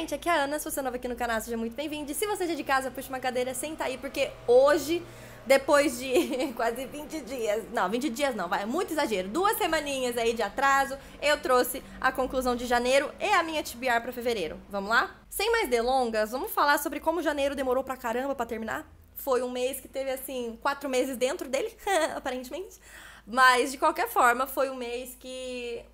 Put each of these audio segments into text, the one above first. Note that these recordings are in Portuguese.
gente, aqui é a Ana, se você é nova aqui no canal, seja muito bem-vindo. E se você é de casa, puxa uma cadeira, senta aí, porque hoje, depois de quase 20 dias, não, 20 dias não, vai, é muito exagero, duas semaninhas aí de atraso, eu trouxe a conclusão de janeiro e a minha TBR para fevereiro. Vamos lá? Sem mais delongas, vamos falar sobre como janeiro demorou pra caramba para terminar? Foi um mês que teve, assim, quatro meses dentro dele, aparentemente. Mas, de qualquer forma, foi um mês que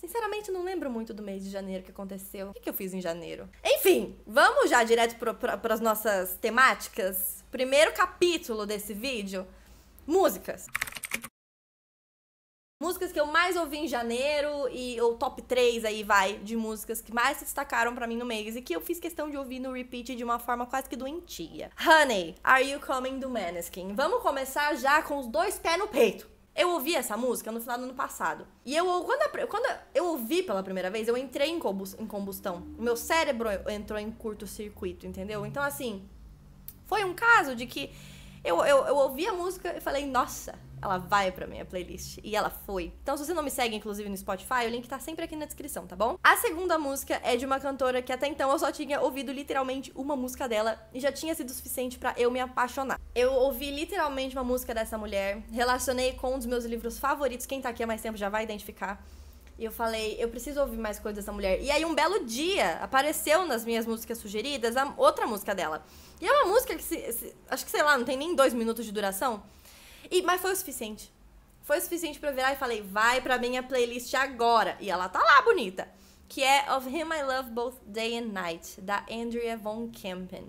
Sinceramente, não lembro muito do mês de janeiro que aconteceu. O que, que eu fiz em janeiro? Enfim, vamos já direto para as nossas temáticas. Primeiro capítulo desse vídeo: músicas. Músicas que eu mais ouvi em janeiro e o top 3 aí vai de músicas que mais se destacaram para mim no mês e que eu fiz questão de ouvir no repeat de uma forma quase que doentia. Honey, Are You Coming do Maneskin. Vamos começar já com os dois pés no peito. Eu ouvi essa música no final do ano passado. E eu, quando, a, quando eu ouvi pela primeira vez, eu entrei em, combustão. O meu cérebro entrou em curto-circuito, entendeu? Então, assim, foi um caso de que eu, eu, eu ouvi a música e falei, nossa, ela vai pra minha playlist. E ela foi. Então, se você não me segue, inclusive, no Spotify, o link tá sempre aqui na descrição, tá bom? A segunda música é de uma cantora que até então eu só tinha ouvido literalmente uma música dela e já tinha sido suficiente para eu me apaixonar. Eu ouvi literalmente uma música dessa mulher, relacionei com um dos meus livros favoritos, quem tá aqui há mais tempo já vai identificar. E eu falei, eu preciso ouvir mais coisas dessa mulher. E aí, um belo dia, apareceu nas minhas músicas sugeridas a outra música dela. E é uma música que, se, se, acho que sei lá, não tem nem dois minutos de duração. E, mas foi o suficiente. Foi o suficiente pra eu virar e falei, vai pra minha playlist agora. E ela tá lá, bonita. Que é Of Him I Love Both Day and Night, da Andrea Von Kempen.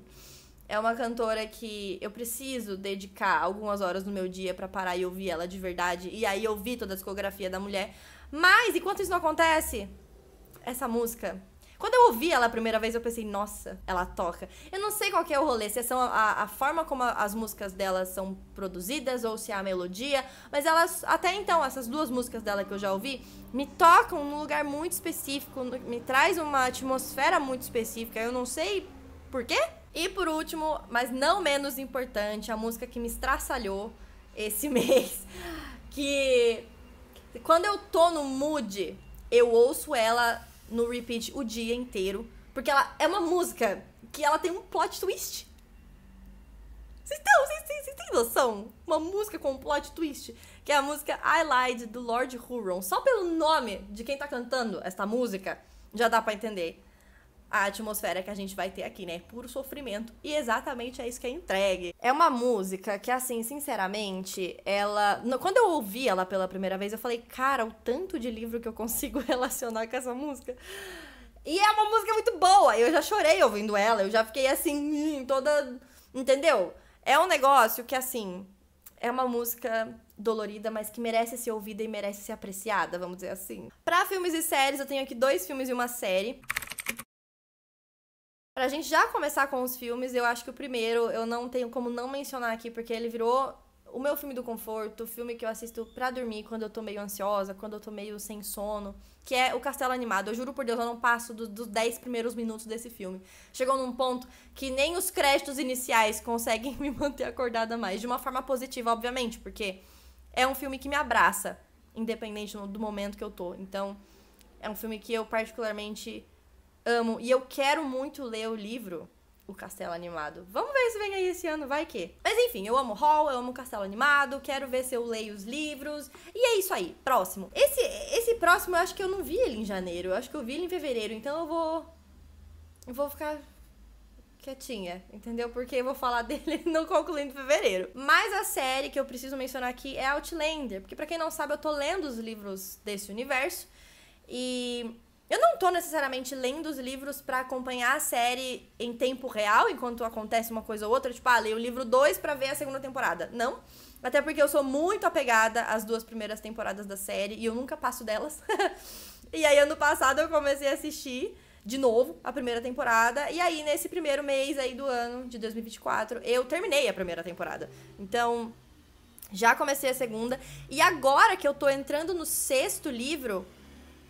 É uma cantora que eu preciso dedicar algumas horas no meu dia para parar e ouvir ela de verdade. E aí ouvir toda a discografia da mulher. Mas, enquanto isso não acontece, essa música quando eu ouvi ela a primeira vez, eu pensei, nossa, ela toca. Eu não sei qual é o rolê, se é a, a forma como a, as músicas dela são produzidas ou se é a melodia, mas elas, até então, essas duas músicas dela que eu já ouvi, me tocam num lugar muito específico, me traz uma atmosfera muito específica. Eu não sei por quê. E por último, mas não menos importante, a música que me estraçalhou esse mês, que quando eu tô no mood, eu ouço ela no repeat o dia inteiro. Porque ela é uma música que ela tem um plot twist. Vocês, estão, vocês, têm noção? Uma música com um plot twist, que é a música I Lied do Lord Huron. Só pelo nome de quem tá cantando esta música, já dá para entender a atmosfera que a gente vai ter aqui, né? Puro sofrimento. E exatamente é isso que é entregue. É uma música que, assim, sinceramente, ela. Quando eu ouvi ela pela primeira vez, eu falei, cara, o tanto de livro que eu consigo relacionar com essa música. E é uma música muito boa. Eu já chorei ouvindo ela, eu já fiquei assim, hum, toda. Entendeu? É um negócio que, assim, é uma música dolorida, mas que merece ser ouvida e merece ser apreciada, vamos dizer assim. Para filmes e séries, eu tenho aqui dois filmes e uma série. Pra gente já começar com os filmes, eu acho que o primeiro eu não tenho como não mencionar aqui, porque ele virou o meu filme do conforto, o filme que eu assisto pra dormir quando eu tô meio ansiosa, quando eu tô meio sem sono, que é O Castelo Animado. Eu juro por Deus, eu não passo do, dos 10 primeiros minutos desse filme. Chegou num ponto que nem os créditos iniciais conseguem me manter acordada mais. De uma forma positiva, obviamente, porque é um filme que me abraça, independente do momento que eu tô. Então, é um filme que eu particularmente amo e eu quero muito ler o livro o Castelo Animado. Vamos ver se vem aí esse ano, vai que. Mas enfim, eu amo Hall, eu amo Castelo Animado, quero ver se eu leio os livros. E é isso aí, próximo. Esse, esse próximo eu acho que eu não vi ele em janeiro, eu acho que eu vi ele em fevereiro, então eu vou. Eu vou ficar quietinha, entendeu? Porque eu vou falar dele no concluindo fevereiro. Mas a série que eu preciso mencionar aqui é Outlander, porque para quem não sabe, eu tô lendo os livros desse universo. E eu não tô necessariamente lendo os livros para acompanhar a série em tempo real, enquanto acontece uma coisa ou outra, tipo, ah, leio o livro 2 para ver a segunda temporada. Não. Até porque eu sou muito apegada às duas primeiras temporadas da série e eu nunca passo delas. e aí ano passado eu comecei a assistir de novo a primeira temporada. E aí, nesse primeiro mês aí do ano de 2024, eu terminei a primeira temporada. Então, já comecei a segunda. E agora que eu tô entrando no sexto livro,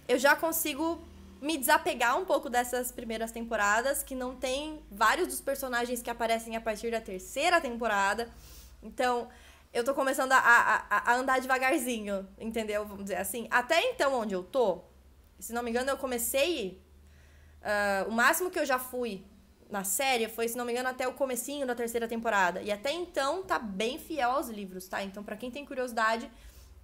eu já consigo me desapegar um pouco dessas primeiras temporadas, que não tem vários dos personagens que aparecem a partir da terceira temporada. Então, eu tô começando a, a, a andar devagarzinho, entendeu? Vamos dizer assim. Até então, onde eu tô, se não me engano, eu comecei. Uh, o máximo que eu já fui na série foi, se não me engano, até o comecinho da terceira temporada. E até então tá bem fiel aos livros, tá? Então, para quem tem curiosidade,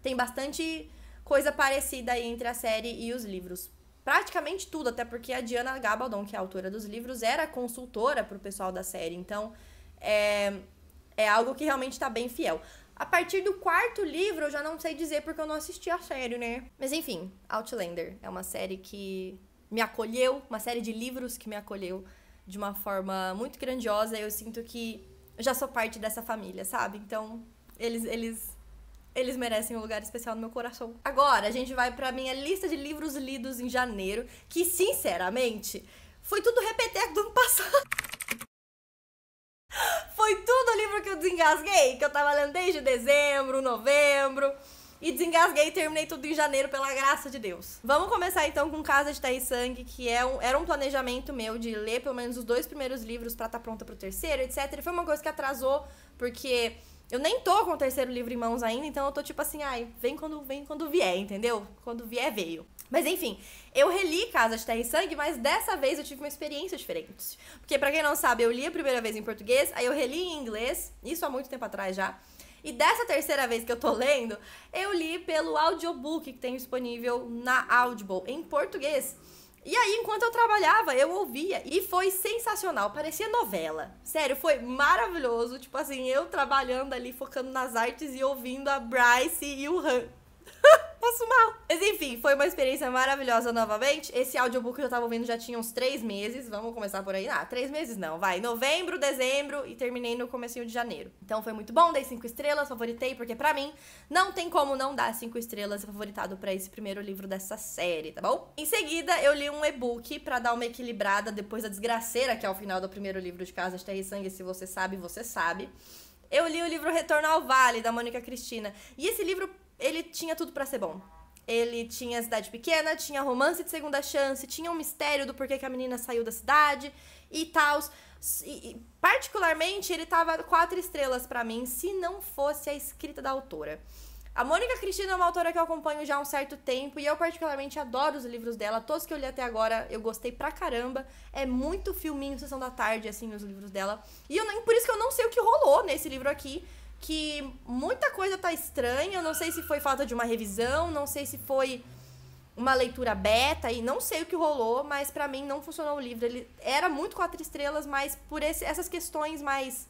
tem bastante coisa parecida aí entre a série e os livros praticamente tudo, até porque a Diana Gabaldon, que é a autora dos livros, era consultora pro pessoal da série. Então, é, é algo que realmente está bem fiel. A partir do quarto livro, eu já não sei dizer porque eu não assisti a série, né? Mas enfim, Outlander é uma série que me acolheu, uma série de livros que me acolheu de uma forma muito grandiosa. Eu sinto que eu já sou parte dessa família, sabe? Então, eles, eles eles merecem um lugar especial no meu coração. Agora, a gente vai pra minha lista de livros lidos em janeiro, que sinceramente foi tudo repeteco do ano passado. Foi tudo livro que eu desengasguei, que eu tava lendo desde dezembro, novembro. E desengasguei e terminei tudo em janeiro, pela graça de Deus. Vamos começar então com Casa de Terra Sangue, que é um, era um planejamento meu de ler pelo menos os dois primeiros livros para estar tá pronta pro terceiro, etc. E foi uma coisa que atrasou, porque eu nem tô com o terceiro livro em mãos ainda, então eu tô tipo assim, ai, vem quando vem quando vier, entendeu? Quando vier, veio. Mas enfim, eu reli Casa de Terra e Sangue, mas dessa vez eu tive uma experiência diferente. Porque para quem não sabe, eu li a primeira vez em português, aí eu reli em inglês, isso há muito tempo atrás já. E dessa terceira vez que eu tô lendo, eu li pelo audiobook que tem disponível na Audible em português. E aí, enquanto eu trabalhava, eu ouvia e foi sensacional, parecia novela. Sério, foi maravilhoso, tipo assim, eu trabalhando ali focando nas artes e ouvindo a Bryce e o Han passo mal. Mas enfim, foi uma experiência maravilhosa novamente. Esse audiobook que eu tava ouvindo já tinha uns três meses. Vamos começar por aí. Ah, três meses não, vai. Novembro, dezembro e terminei no comecinho de janeiro. Então foi muito bom, dei cinco estrelas, favoritei, porque para mim não tem como não dar cinco estrelas favoritado para esse primeiro livro dessa série, tá bom? Em seguida, eu li um e-book para dar uma equilibrada depois da desgraceira, que é o final do primeiro livro de Casas Terra e Sangue, se você sabe, você sabe. Eu li o livro Retorno ao Vale, da Mônica Cristina. E esse livro ele tinha tudo para ser bom. Ele tinha cidade pequena, tinha romance de segunda chance, tinha um mistério do porquê que a menina saiu da cidade e tal. e particularmente, ele tava quatro estrelas para mim, se não fosse a escrita da autora. A Mônica Cristina é uma autora que eu acompanho já há um certo tempo e eu particularmente adoro os livros dela. Todos que eu li até agora, eu gostei pra caramba. É muito filminho, sessão da tarde, assim, os livros dela. E eu, por isso que eu não sei o que rolou nesse livro aqui, que muita coisa tá estranha. Eu não sei se foi falta de uma revisão, não sei se foi uma leitura beta e não sei o que rolou, mas para mim não funcionou o livro. Ele era muito quatro estrelas, mas por esse, essas questões mais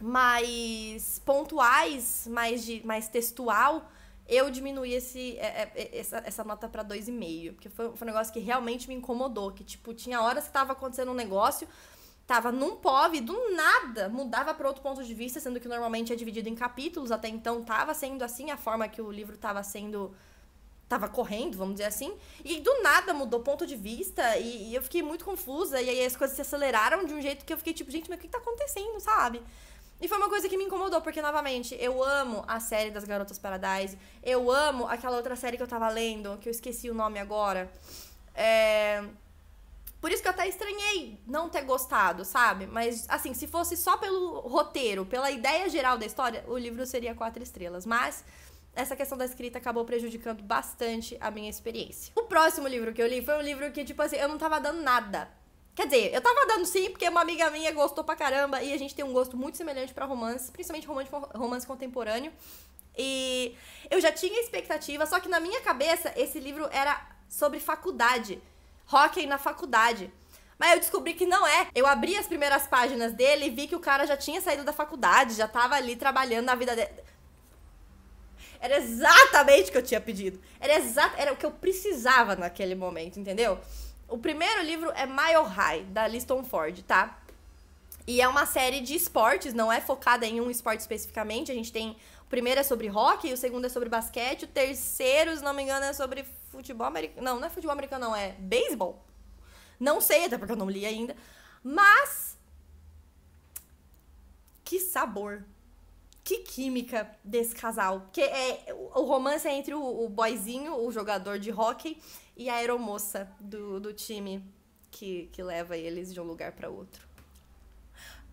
mais pontuais, mais de, mais textual, eu diminuí esse, é, é, é, essa, essa nota para 2,5, porque foi, foi um negócio que realmente me incomodou, que tipo, tinha horas que tava acontecendo um negócio, tava num POV, do nada mudava para outro ponto de vista, sendo que normalmente é dividido em capítulos, até então tava sendo assim a forma que o livro tava sendo tava correndo, vamos dizer assim, e do nada mudou ponto de vista e, e, eu fiquei muito confusa e aí as coisas se aceleraram de um jeito que eu fiquei tipo, gente, mas o que, que tá acontecendo, sabe? E foi uma coisa que me incomodou, porque novamente, eu amo a série das Garotas Paradise, eu amo aquela outra série que eu tava lendo, que eu esqueci o nome agora. É... Por isso que eu até estranhei não ter gostado, sabe? Mas, assim, se fosse só pelo roteiro, pela ideia geral da história, o livro seria quatro estrelas. Mas essa questão da escrita acabou prejudicando bastante a minha experiência. O próximo livro que eu li foi um livro que, tipo assim, eu não tava dando nada. Quer dizer, eu tava dando sim, porque uma amiga minha gostou pra caramba e a gente tem um gosto muito semelhante para romance, principalmente romance, romance contemporâneo. E eu já tinha expectativa, só que na minha cabeça esse livro era sobre faculdade hockey na faculdade. Mas eu descobri que não é. Eu abri as primeiras páginas dele e vi que o cara já tinha saído da faculdade, já tava ali trabalhando na vida dele. Era exatamente o que eu tinha pedido. Era, exata, era o que eu precisava naquele momento, entendeu? O primeiro livro é Mile High, da Liston Ford, tá? E é uma série de esportes, não é focada em um esporte especificamente. A gente tem o primeiro é sobre hockey, o segundo é sobre basquete, o terceiro, se não me engano, é sobre futebol americano. Não, não é futebol americano, não, é beisebol. Não sei, até porque eu não li ainda. Mas. Que sabor! Que química desse casal. Porque é, o romance é entre o, o boyzinho, o jogador de hockey, e a aeromoça do, do time que, que leva eles de um lugar para outro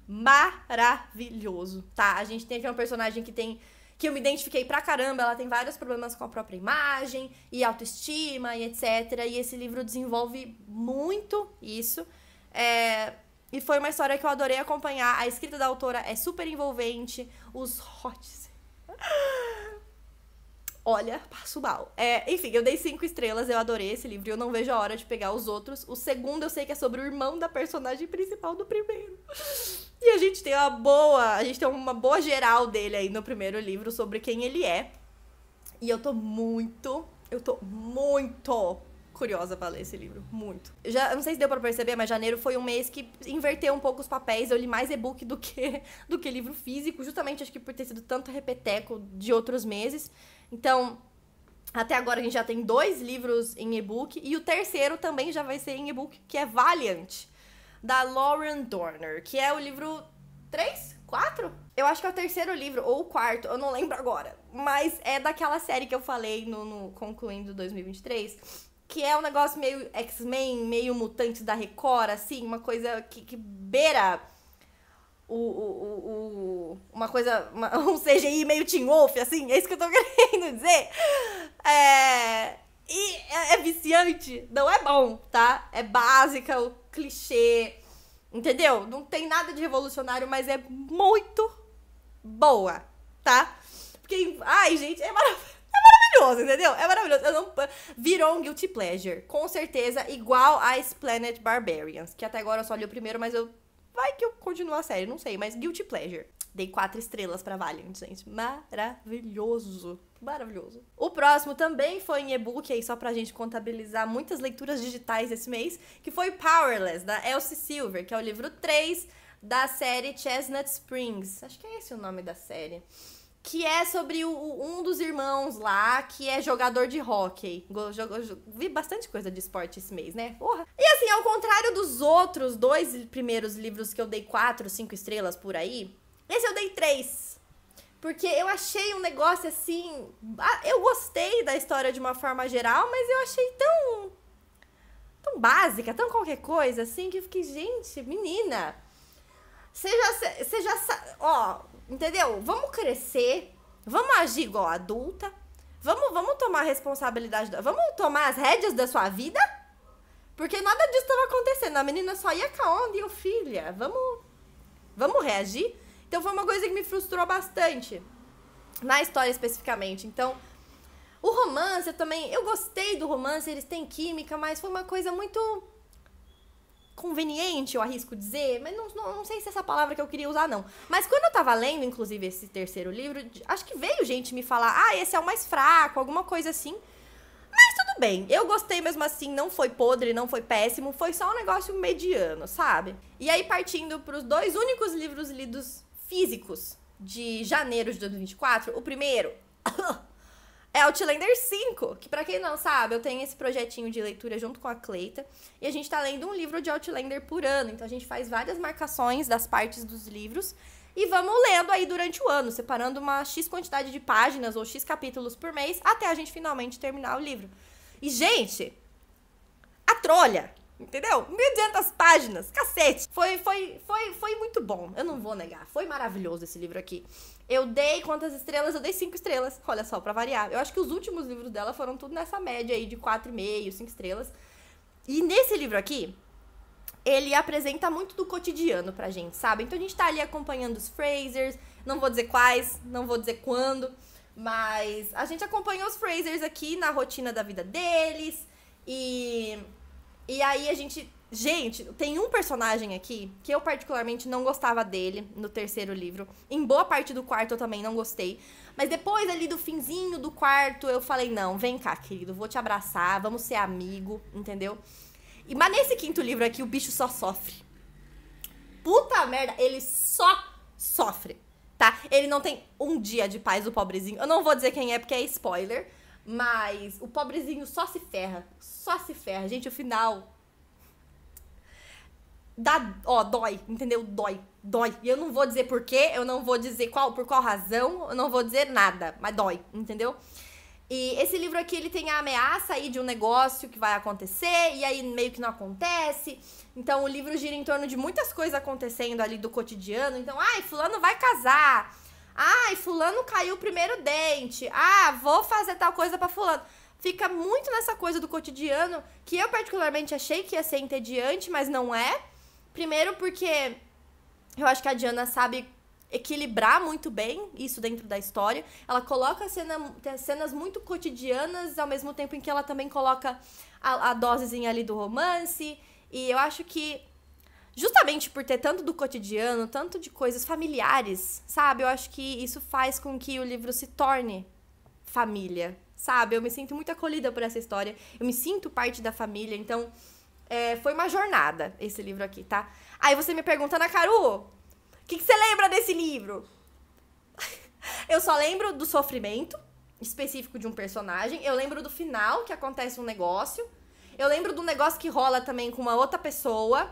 maravilhoso, tá? A gente tem aqui um personagem que tem que eu me identifiquei pra caramba. Ela tem vários problemas com a própria imagem e autoestima e etc. E esse livro desenvolve muito isso. É, e foi uma história que eu adorei acompanhar. A escrita da autora é super envolvente. Os hots olha, passo mal. É, enfim, eu dei cinco estrelas, eu adorei esse livro e eu não vejo a hora de pegar os outros. O segundo eu sei que é sobre o irmão da personagem principal do primeiro. E a gente tem uma boa, a gente tem uma boa geral dele aí no primeiro livro sobre quem ele é. E eu tô muito, eu tô muito curiosa para ler esse livro, muito. Já, não sei se deu para perceber, mas janeiro foi um mês que inverteu um pouco os papéis. Eu li mais e-book do que do que livro físico, justamente acho que por ter sido tanto repeteco de outros meses. Então, até agora a gente já tem dois livros em e-book e o terceiro também já vai ser em e-book, que é Valiant, da Lauren Dorner, que é o livro 3, 4? Eu acho que é o terceiro livro, ou o quarto, eu não lembro agora. Mas é daquela série que eu falei no, no Concluindo 2023, que é um negócio meio X-Men, meio mutante da Record, assim, uma coisa que, que beira o, o, o, o uma coisa, uma, um CGI meio Teen Wolf, assim, é isso que eu tô querendo dizer. É, e é, é viciante, não é bom, tá? É básica, o clichê, entendeu? Não tem nada de revolucionário, mas é muito boa, tá? Porque, ai, gente, é, é maravilhoso entendeu? É maravilhoso. Eu não... Virou um Guilty Pleasure. Com certeza, igual a Planet Barbarians. Que até agora eu só li o primeiro, mas eu. Vai que eu continuo a série, não sei, mas Guilty Pleasure. Dei quatro estrelas para Valiant, gente. Maravilhoso. Maravilhoso. O próximo também foi em e-book, aí só pra gente contabilizar muitas leituras digitais esse mês, que foi Powerless, da Elsie Silver, que é o livro 3 da série Chestnut Springs. Acho que é esse o nome da série. Que é sobre o, um dos irmãos lá, que é jogador de hockey. jogo, jogo, vi bastante coisa de esporte esse mês, né? Porra. E assim, ao contrário dos outros dois primeiros livros que eu dei quatro, cinco estrelas por aí, esse eu dei três. Porque eu achei um negócio assim. Eu gostei da história de uma forma geral, mas eu achei tão. tão básica, tão qualquer coisa, assim, que eu fiquei, gente, menina. Você já. Você já ó, entendeu? Vamos crescer, vamos agir igual adulta, vamos, vamos tomar responsabilidade, vamos tomar as rédeas da sua vida? Porque nada disso estava acontecendo. A menina só ia onda e eu, filha, vamos. Vamos reagir? Então foi uma coisa que me frustrou bastante na história especificamente. Então, o romance também, eu gostei do romance, eles têm química, mas foi uma coisa muito conveniente, eu arrisco dizer, mas não, não, não, sei se é essa palavra que eu queria usar, não. Mas quando eu tava lendo, inclusive, esse terceiro livro, acho que veio gente me falar, ah, esse é o mais fraco, alguma coisa assim. Mas tudo bem, eu gostei mesmo assim, não foi podre, não foi péssimo, foi só um negócio mediano, sabe? E aí, partindo pros dois únicos livros lidos físicos de janeiro de 2024, o primeiro é Outlander 5, que para quem não sabe, eu tenho esse projetinho de leitura junto com a Cleita, e a gente tá lendo um livro de Outlander por ano, então a gente faz várias marcações das partes dos livros e vamos lendo aí durante o ano, separando uma X quantidade de páginas ou X capítulos por mês até a gente finalmente terminar o livro. E gente, a trolha Entendeu? 1.200 páginas, cacete. Foi, foi, foi, foi muito bom. Eu não vou negar. Foi maravilhoso esse livro aqui. Eu dei quantas estrelas? Eu dei cinco estrelas. Olha só, para variar. Eu acho que os últimos livros dela foram tudo nessa média aí de quatro e meio, cinco estrelas. E nesse livro aqui, ele apresenta muito do cotidiano pra gente, sabe? Então a gente tá ali acompanhando os Frasers, não vou dizer quais, não vou dizer quando, mas a gente acompanhou os Frasers aqui na rotina da vida deles e e aí a gente. Gente, tem um personagem aqui que eu particularmente não gostava dele no terceiro livro. Em boa parte do quarto eu também não gostei. Mas depois ali do finzinho do quarto eu falei: não, vem cá, querido, vou te abraçar, vamos ser amigo, entendeu? E, mas nesse quinto livro aqui o bicho só sofre. Puta merda, ele só sofre, tá? Ele não tem um dia de paz, o pobrezinho. Eu não vou dizer quem é porque é spoiler. Mas o pobrezinho só se ferra. Só se ferra. Gente, o final. Dá, ó, dói, entendeu? Dói, dói. E eu não vou dizer porquê, eu não vou dizer qual, por qual razão, eu não vou dizer nada, mas dói, entendeu? E esse livro aqui, ele tem a ameaça aí de um negócio que vai acontecer, e aí meio que não acontece. Então o livro gira em torno de muitas coisas acontecendo ali do cotidiano. Então, ai, fulano vai casar. Ai, fulano caiu o primeiro dente. Ah, vou fazer tal coisa para fulano. Fica muito nessa coisa do cotidiano que eu particularmente achei que ia ser entediante, mas não é. Primeiro porque eu acho que a Diana sabe equilibrar muito bem isso dentro da história. Ela coloca cena, cenas muito cotidianas, ao mesmo tempo em que ela também coloca a, a dosezinha ali do romance. E eu acho que justamente por ter tanto do cotidiano, tanto de coisas familiares, sabe? Eu acho que isso faz com que o livro se torne família, sabe? Eu me sinto muito acolhida por essa história, eu me sinto parte da família, então é, foi uma jornada esse livro aqui, tá? Aí você me pergunta, Ana Caru, o que, que você lembra desse livro? eu só lembro do sofrimento específico de um personagem, eu lembro do final, que acontece um negócio, eu lembro do negócio que rola também com uma outra pessoa,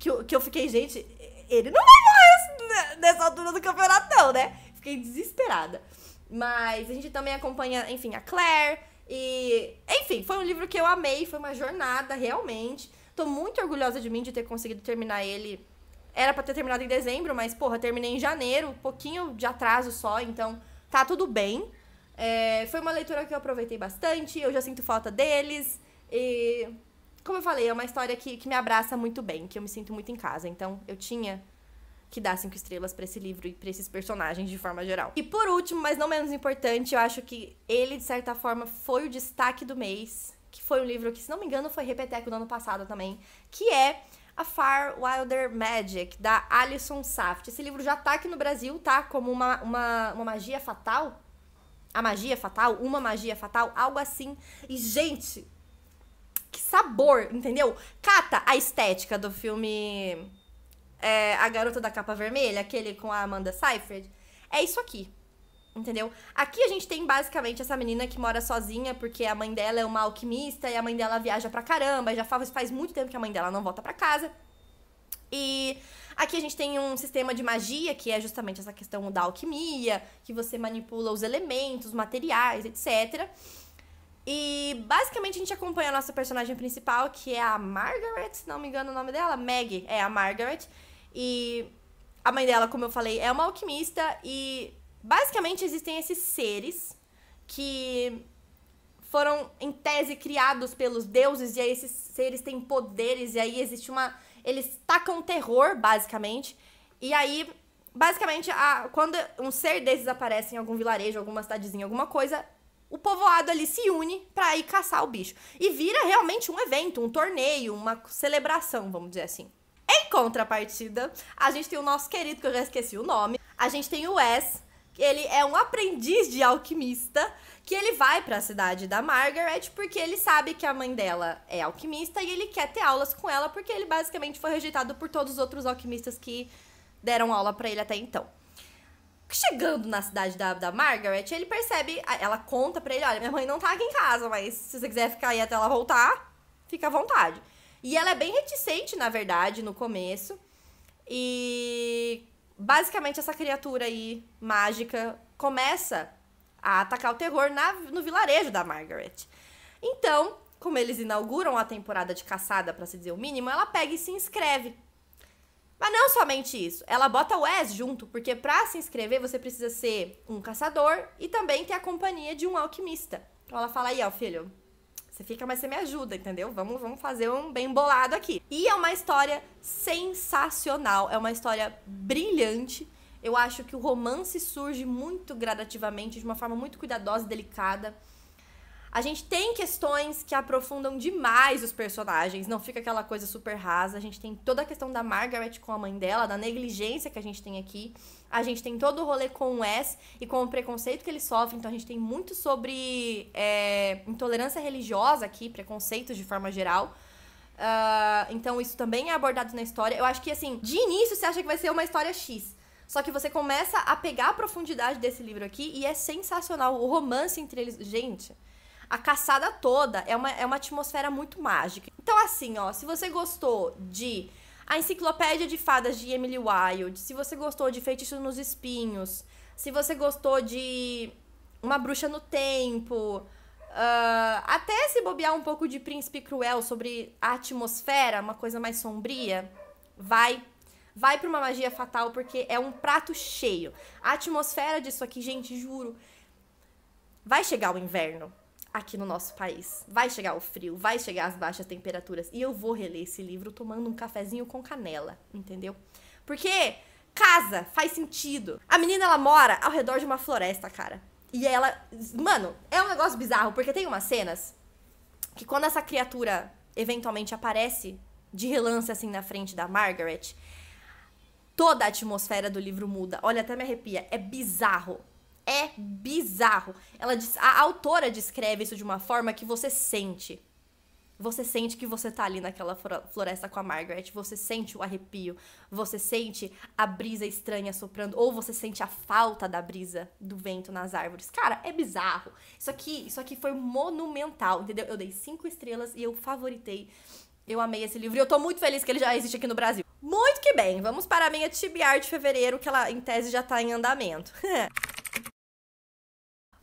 que eu, que eu fiquei, gente, ele não vai morrer nessa altura do campeonato, não né? Fiquei desesperada. Mas a gente também acompanha, enfim, a Claire. E, enfim, foi um livro que eu amei, foi uma jornada, realmente. Tô muito orgulhosa de mim de ter conseguido terminar ele. Era para ter terminado em dezembro, mas, porra, terminei em janeiro, pouquinho de atraso só, então tá tudo bem. É, foi uma leitura que eu aproveitei bastante, eu já sinto falta deles. E como eu falei, é uma história que, que me abraça muito bem, que eu me sinto muito em casa. Então, eu tinha que dar cinco estrelas para esse livro e para esses personagens de forma geral. E por último, mas não menos importante, eu acho que ele de certa forma foi o destaque do mês, que foi um livro que, se não me engano, foi repeteco do ano passado também, que é A Far Wilder Magic da Alison Saft. Esse livro já tá aqui no Brasil, tá? Como uma, uma, uma magia fatal. A magia fatal, uma magia fatal, algo assim. E, gente, que sabor, entendeu? Cata a estética do filme é, A Garota da Capa Vermelha, aquele com a Amanda Seyfried. É isso aqui. Entendeu? Aqui a gente tem basicamente essa menina que mora sozinha porque a mãe dela é uma alquimista e a mãe dela viaja pra caramba. Já faz, faz muito tempo que a mãe dela não volta pra casa. E aqui a gente tem um sistema de magia, que é justamente essa questão da alquimia, que você manipula os elementos, materiais, etc. E basicamente a gente acompanha a nossa personagem principal, que é a Margaret, se não me engano o nome dela, Maggie, é a Margaret. E a mãe dela, como eu falei, é uma alquimista e basicamente existem esses seres que foram em tese criados pelos deuses e aí esses seres têm poderes e aí existe uma eles tacam terror basicamente. E aí basicamente a quando um ser desses aparece em algum vilarejo, alguma cidadezinha, alguma coisa, o povoado ali se une para ir caçar o bicho. E vira realmente um evento, um torneio, uma celebração, vamos dizer assim. Em contrapartida, a gente tem o nosso querido, que eu já esqueci o nome, a gente tem o Wes, que ele é um aprendiz de alquimista, que ele vai para a cidade da Margaret porque ele sabe que a mãe dela é alquimista e ele quer ter aulas com ela porque ele basicamente foi rejeitado por todos os outros alquimistas que deram aula para ele até então. Chegando na cidade da, da Margaret, ele percebe, ela conta pra ele: olha, minha mãe não tá aqui em casa, mas se você quiser ficar aí até ela voltar, fica à vontade. E ela é bem reticente, na verdade, no começo. E basicamente essa criatura aí, mágica, começa a atacar o terror na, no vilarejo da Margaret. Então, como eles inauguram a temporada de caçada, para se dizer o mínimo, ela pega e se inscreve mas não somente isso, ela bota o as junto, porque para se inscrever você precisa ser um caçador e também ter a companhia de um alquimista. Então ela fala aí, ó, filho, você fica, mas você me ajuda, entendeu? Vamos, vamos fazer um bem bolado aqui. E é uma história sensacional, é uma história brilhante. Eu acho que o romance surge muito gradativamente, de uma forma muito cuidadosa e delicada. A gente tem questões que aprofundam demais os personagens, não fica aquela coisa super rasa. A gente tem toda a questão da Margaret com a mãe dela, da negligência que a gente tem aqui. A gente tem todo o rolê com o S e com o preconceito que ele sofre. Então a gente tem muito sobre é, intolerância religiosa aqui, preconceitos de forma geral. Uh, então isso também é abordado na história. Eu acho que assim, de início você acha que vai ser uma história X. Só que você começa a pegar a profundidade desse livro aqui e é sensacional. O romance entre eles. Gente, a caçada toda. É uma, é uma atmosfera muito mágica. Então, assim, ó, se você gostou de A Enciclopédia de Fadas de Emily Wilde, se você gostou de Feitiço nos Espinhos, se você gostou de Uma Bruxa no Tempo. Uh, até se bobear um pouco de Príncipe Cruel sobre a atmosfera, uma coisa mais sombria, vai vai para uma magia fatal porque é um prato cheio. A atmosfera disso aqui, gente, juro, vai chegar o inverno aqui no nosso país. Vai chegar o frio, vai chegar as baixas temperaturas e eu vou reler esse livro tomando um cafezinho com canela, entendeu? Porque casa faz sentido. A menina ela mora ao redor de uma floresta, cara. E ela, mano, é um negócio bizarro porque tem umas cenas que quando essa criatura eventualmente aparece de relance assim na frente da Margaret, toda a atmosfera do livro muda. Olha, até me arrepia. É bizarro é bizarro. Ela diz, a autora descreve isso de uma forma que você sente. Você sente que você tá ali naquela floresta com a Margaret, você sente o arrepio, você sente a brisa estranha soprando, ou você sente a falta da brisa do vento nas árvores. Cara, é bizarro. Isso aqui, isso aqui foi monumental, entendeu? Eu dei cinco estrelas e eu favoritei. Eu amei esse livro e eu tô muito feliz que ele já existe aqui no Brasil. Muito que bem, vamos para a minha TBR de fevereiro, que ela em tese já tá em andamento.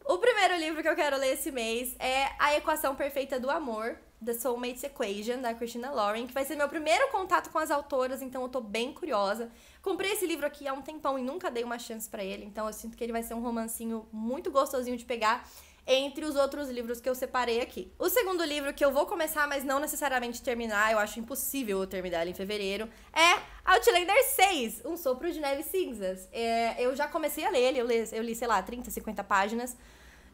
O primeiro livro que eu quero ler esse mês é A Equação Perfeita do Amor, The Soulmates Equation, da Christina Lauren, que vai ser meu primeiro contato com as autoras, então eu tô bem curiosa. Comprei esse livro aqui há um tempão e nunca dei uma chance para ele, então eu sinto que ele vai ser um romancinho muito gostosinho de pegar entre os outros livros que eu separei aqui. O segundo livro que eu vou começar, mas não necessariamente terminar, eu acho impossível eu terminar ele em fevereiro, é Outlander 6, Um Sopro de Neve Cinzas. É, eu já comecei a ler ele, eu li, eu li, sei lá, 30, 50 páginas.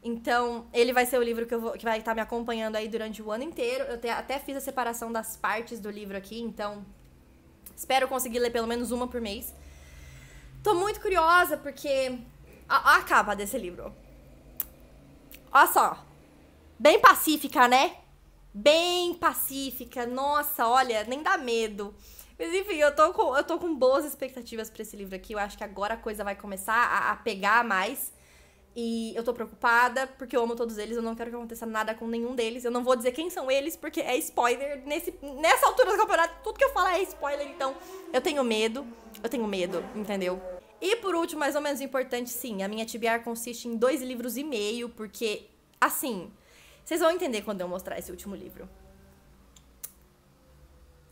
Então, ele vai ser o livro que, vou, que vai estar me acompanhando aí durante o ano inteiro. Eu te, até fiz a separação das partes do livro aqui, então espero conseguir ler pelo menos uma por mês. Tô muito curiosa porque a, a capa desse livro. Olha só. Bem pacífica, né? Bem pacífica. Nossa, olha, nem dá medo. Mas enfim, eu tô com, eu tô com boas expectativas para esse livro aqui. Eu acho que agora a coisa vai começar a, a pegar mais. E eu tô preocupada, porque eu amo todos eles, eu não quero que aconteça nada com nenhum deles. Eu não vou dizer quem são eles, porque é spoiler. Nesse, nessa altura do campeonato, tudo que eu falo é spoiler, então eu tenho medo. Eu tenho medo, entendeu? E por último, mais ou menos importante, sim, a minha TBR consiste em dois livros e meio, porque, assim, vocês vão entender quando eu mostrar esse último livro.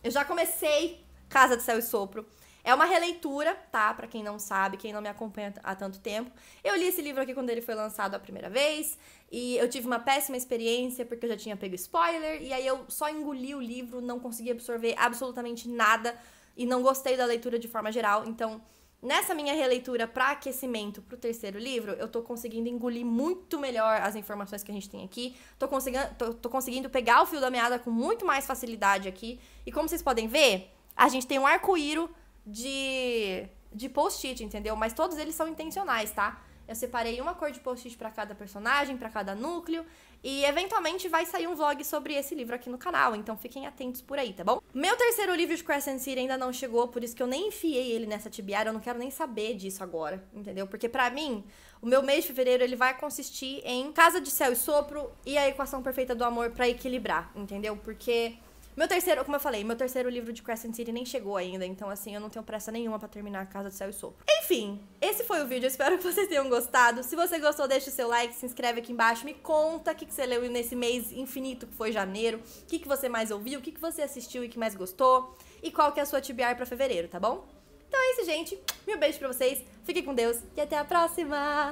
Eu já comecei Casa do Céu e Sopro, é uma releitura, tá? Para quem não sabe, quem não me acompanha há tanto tempo. Eu li esse livro aqui quando ele foi lançado a primeira vez e eu tive uma péssima experiência porque eu já tinha pego spoiler e aí eu só engoli o livro, não consegui absorver absolutamente nada e não gostei da leitura de forma geral. Então, nessa minha releitura para aquecimento pro terceiro livro, eu tô conseguindo engolir muito melhor as informações que a gente tem aqui. Tô conseguindo, tô, tô conseguindo pegar o fio da meada com muito mais facilidade aqui. E como vocês podem ver, a gente tem um arco-íris de, de post-it, entendeu? Mas todos eles são intencionais, tá? Eu separei uma cor de post-it para cada personagem, para cada núcleo, e eventualmente vai sair um vlog sobre esse livro aqui no canal, então fiquem atentos por aí, tá bom? Meu terceiro livro de Crescent City ainda não chegou, por isso que eu nem enfiei ele nessa tibiária, eu não quero nem saber disso agora, entendeu? Porque para mim, o meu mês de fevereiro ele vai consistir em Casa de Céu e Sopro e a Equação Perfeita do Amor para equilibrar, entendeu? Porque meu terceiro, como eu falei, meu terceiro livro de Crescent City nem chegou ainda, então assim, eu não tenho pressa nenhuma para terminar Casa do Céu e Sopro. Enfim, esse foi o vídeo, eu espero que vocês tenham gostado. Se você gostou, deixa o seu like, se inscreve aqui embaixo, me conta o que, que você leu nesse mês infinito que foi janeiro, o que, que você mais ouviu, o que, que você assistiu e que mais gostou, e qual que é a sua TBR para fevereiro, tá bom? Então é isso, gente. Meu beijo pra vocês, fiquem com Deus e até a próxima!